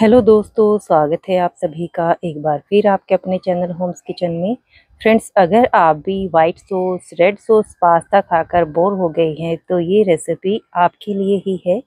hello दोस्तों स्वागत है आप सभी का एक बार फिर आपके अपने चैनल होम्स किचन में फ्रेंड्स अगर आप भी white sauce red sauce pasta खाकर बोर हो गए हैं तो ये रेसिपी आपके लिए ही है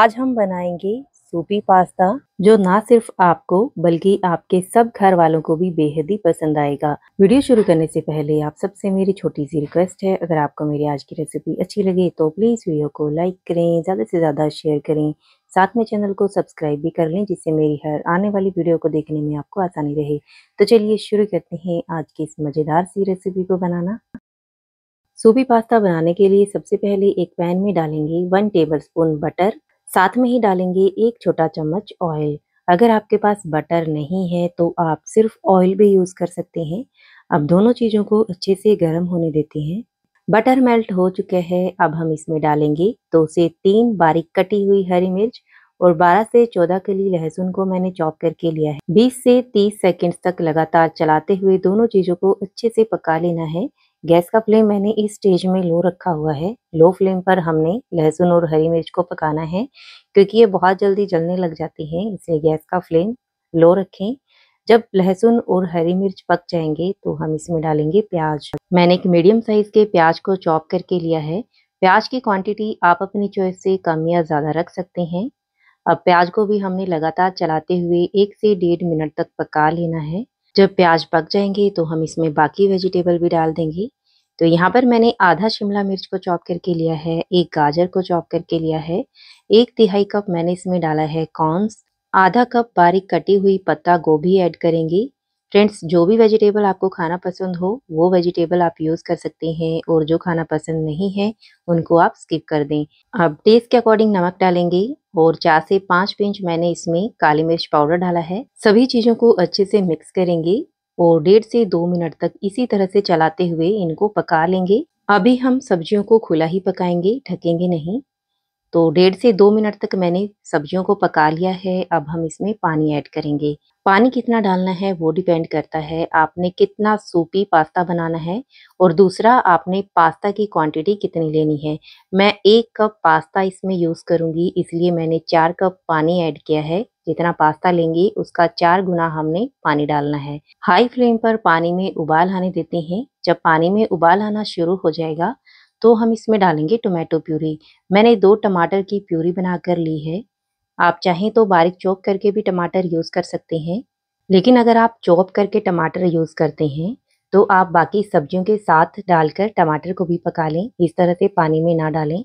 आज हम बनाएंगे सूपी पास्ता जो ना सिर्फ आपको बल्कि आपके सब घर वालों को भी बेहद ही पसंद आएगा वीडियो शुरू करने से पहले आप सबसे मेरी छोटी सी रिक्वेस्ट है अगर आपको मेरी आज की रेसिपी अच्छी लगे तो प्लीज़ वीडियो को लाइक करें ज़्यादा से ज़्यादा शेयर करें साथ में चैनल को सब्सक्राइब भी कर लें जिससे मेरी हर आने वाली वीडियो को देखने में आपको आसानी रहे तो चलिए शुरू करते हैं आज की इस मज़ेदार सी रेसिपी को बनाना सूबी पास्ता बनाने के लिए सबसे पहले एक पैन में डालेंगे वन टेबल स्पून बटर साथ में ही डालेंगे एक छोटा चम्मच ऑयल अगर आपके पास बटर नहीं है तो आप सिर्फ ऑयल भी यूज़ कर सकते हैं अब दोनों चीज़ों को अच्छे से गर्म होने देते हैं बटर मेल्ट हो चुके हैं अब हम इसमें डालेंगे दो से तीन बारीक कटी हुई हरी मिर्च और 12 से 14 के लिए लहसुन को मैंने चॉप करके लिया है 20 से 30 सेकंड्स तक लगातार चलाते हुए दोनों चीज़ों को अच्छे से पका लेना है गैस का फ्लेम मैंने इस स्टेज में लो रखा हुआ है लो फ्लेम पर हमने लहसुन और हरी मिर्च को पकाना है क्योंकि ये बहुत जल्दी जलने लग जाती है इसलिए गैस का फ्लेम लो रखें जब लहसुन और हरी मिर्च पक जाएंगे तो हम इसमें डालेंगे प्याज मैंने एक मीडियम साइज के प्याज को चॉप करके लिया है प्याज की क्वांटिटी आप अपनी चॉइस से कम या ज़्यादा रख सकते हैं अब प्याज को भी हमने लगातार चलाते हुए एक से डेढ़ मिनट तक पका लेना है जब प्याज पक जाएंगे तो हम इसमें बाकी वेजिटेबल भी डाल देंगे तो यहाँ पर मैंने आधा शिमला मिर्च को चॉप करके लिया है एक गाजर को चॉप करके लिया है एक तिहाई कप मैंने इसमें डाला है कॉर्नस आधा कप बारीक कटी हुई पत्ता गोभी ऐड करेंगे फ्रेंड्स जो भी वेजिटेबल आपको खाना पसंद हो वो वेजिटेबल आप यूज़ कर सकते हैं और जो खाना पसंद नहीं है उनको आप स्किप कर दें अब टेस्ट के अकॉर्डिंग नमक डालेंगे और चार से पाँच पिंच मैंने इसमें काली मिर्च पाउडर डाला है सभी चीज़ों को अच्छे से मिक्स करेंगे और डेढ़ से दो मिनट तक इसी तरह से चलाते हुए इनको पका लेंगे अभी हम सब्जियों को खुला ही पकाएंगे ढकेंगे नहीं तो डेढ़ से दो मिनट तक मैंने सब्जियों को पका लिया है अब हम इसमें पानी ऐड करेंगे पानी कितना डालना है वो डिपेंड करता है आपने कितना सूपी पास्ता बनाना है और दूसरा आपने पास्ता की क्वांटिटी कितनी लेनी है मैं एक कप पास्ता इसमें यूज़ करूँगी इसलिए मैंने चार कप पानी ऐड किया है जितना पास्ता लेंगे उसका चार गुना हमने पानी डालना है हाई फ्लेम पर पानी में उबाल आने देते हैं जब पानी में उबाल आना शुरू हो जाएगा तो हम इसमें डालेंगे टोमेटो प्यूरी मैंने दो टमाटर की प्यूरी बनाकर ली है आप चाहें तो बारीक चॉप करके भी टमाटर यूज़ कर सकते हैं लेकिन अगर आप चॉप करके टमाटर यूज़ करते हैं तो आप बाकी सब्जियों के साथ डालकर टमाटर को भी पका लें इस तरह से पानी में ना डालें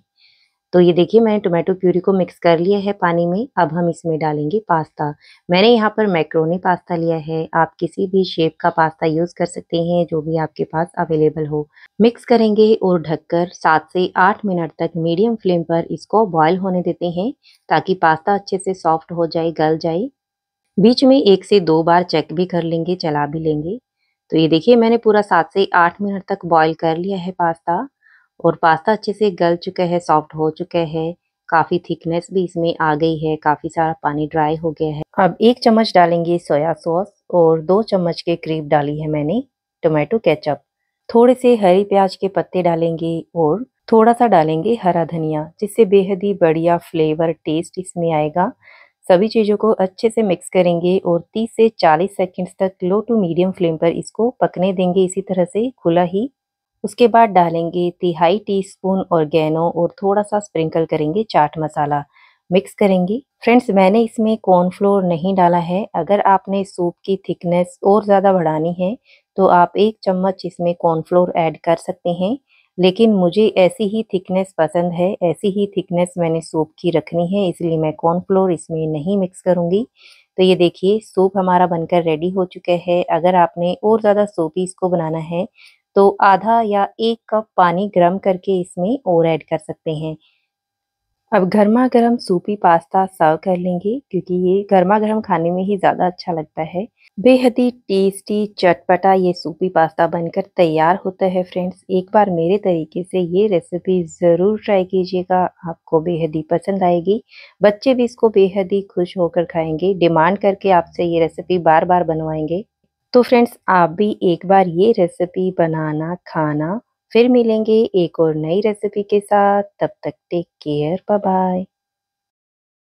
तो ये देखिए मैंने टोमेटो प्यूरी को मिक्स कर लिया है पानी में अब हम इसमें डालेंगे पास्ता मैंने यहाँ पर मैक्रोनी पास्ता लिया है आप किसी भी शेप का पास्ता यूज़ कर सकते हैं जो भी आपके पास अवेलेबल हो मिक्स करेंगे और ढककर सात से आठ मिनट तक मीडियम फ्लेम पर इसको बॉयल होने देते हैं ताकि पास्ता अच्छे से सॉफ्ट हो जाए गल जाए बीच में एक से दो बार चेक भी कर लेंगे चला भी लेंगे तो ये देखिए मैंने पूरा सात से आठ मिनट तक बॉईल कर लिया है पास्ता और पास्ता अच्छे से गल चुका है सॉफ्ट हो चुका है काफी थिकनेस भी इसमें आ गई है काफी सारा पानी ड्राई हो गया है अब एक चम्मच डालेंगे सोया सॉस और दो चम्मच के करीब डाली है मैंने टोमेटो केचप थोड़े से हरी प्याज के पत्ते डालेंगे और थोड़ा सा डालेंगे हरा धनिया जिससे बेहद ही बढ़िया फ्लेवर टेस्ट इसमें आएगा सभी चीज़ों को अच्छे से मिक्स करेंगे और 30 से 40 सेकंड्स तक लो टू मीडियम फ्लेम पर इसको पकने देंगे इसी तरह से खुला ही उसके बाद डालेंगे तिहाई टीस्पून स्पून और थोड़ा सा स्प्रिंकल करेंगे चाट मसाला मिक्स करेंगे फ्रेंड्स मैंने इसमें कॉर्नफ्लोर नहीं डाला है अगर आपने सूप की थिकनेस और ज़्यादा बढ़ानी है तो आप एक चम्मच इसमें कॉर्नफ्लोर ऐड कर सकते हैं लेकिन मुझे ऐसी ही थिकनेस पसंद है ऐसी ही थिकनेस मैंने सूप की रखनी है इसलिए मैं कॉर्नफ्लोर इसमें नहीं मिक्स करूँगी तो ये देखिए सूप हमारा बनकर रेडी हो चुका है अगर आपने और ज़्यादा ही इसको बनाना है तो आधा या एक कप पानी गर्म करके इसमें और ऐड कर सकते हैं अब गर्मा गर्म सूपी पास्ता सर्व कर लेंगे क्योंकि ये गर्मा गर्म खाने में ही ज़्यादा अच्छा लगता है बेहद ही टेस्टी चटपटा ये सूपी पास्ता बनकर तैयार होता है फ्रेंड्स एक बार मेरे तरीके से ये रेसिपी ज़रूर ट्राई कीजिएगा आपको बेहद ही पसंद आएगी बच्चे भी इसको बेहद ही खुश होकर खाएंगे डिमांड करके आपसे ये रेसिपी बार बार बनवाएंगे तो फ्रेंड्स आप भी एक बार ये रेसिपी बनाना खाना फिर मिलेंगे एक और नई रेसिपी के साथ तब तक टेक केयर बाय बाय